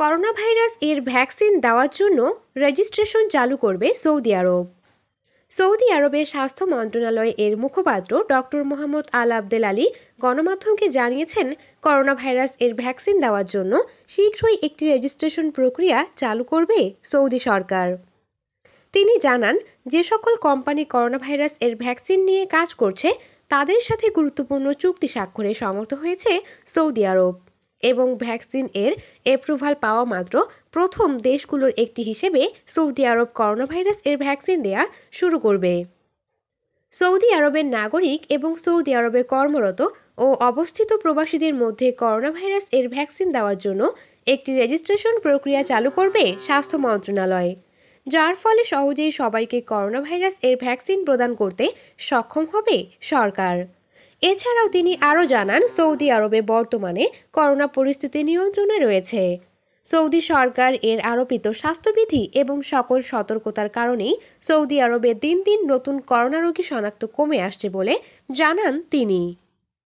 corona virus এর vaccine দেওয়ার জন্য রেজিস্ট্রেশন চালু করবে সৌদি আরব সৌদি আরবের স্বাস্থ্য মন্ত্রণালয় এর মুখপাত্র doctor Mohammed Al Abdel Ali গণমাধ্যমকে জানিয়েছেন করোনা ভাইরাস এর ভ্যাকসিন দেওয়ার জন্য শীঘ্রই একটি রেজিস্ট্রেশন প্রক্রিয়া চালু করবে সৌদি সরকার তিনি জানান যে সকল কোম্পানি করোনা ভাইরাস এর ভ্যাকসিন নিয়ে কাজ করছে তাদের সাথে গুরুত্বপূর্ণ চুক্তি স্বাক্ষরে সমর্থ হয়েছে সৌদি আরব এবং ভ্যাকসিন এর অ্যাপ্রুভাল পাওয়া মাত্র প্রথম দেশগুলোর একটি হিসেবে সৌদি আরব করোনাভাইরাস এর ভ্যাকসিন দেয়া শুরু করবে সৌদি আরবের নাগরিক এবং সৌদি আরবে কর্মরত ও অবস্থিত প্রবাসীদের মধ্যে করোনাভাইরাস এর ভ্যাকসিন দেওয়ার জন্য একটি রেজিস্ট্রেশন প্রক্রিয়া চালু করবে স্বাস্থ্য মন্ত্রণালয় যার ফলে সহজেই সবাইকে করোনা ভাইরাস এর ভ্যাকসিন প্রদান করতে সক্ষম হবে সরকার এছাড়াও তিনি আরও জানান সৌদি আরবে বর্তমানে করোনা পরিস্থিতি নিয়ন্ত্রণে রয়েছে সৌদি সরকার এর আরোপিত স্বাস্থ্যবিধি এবং সকল সতর্কতার কারণেই সৌদি আরবে দিন দিন নতুন করোনা রোগী শনাক্ত কমে আসছে বলে জানান তিনি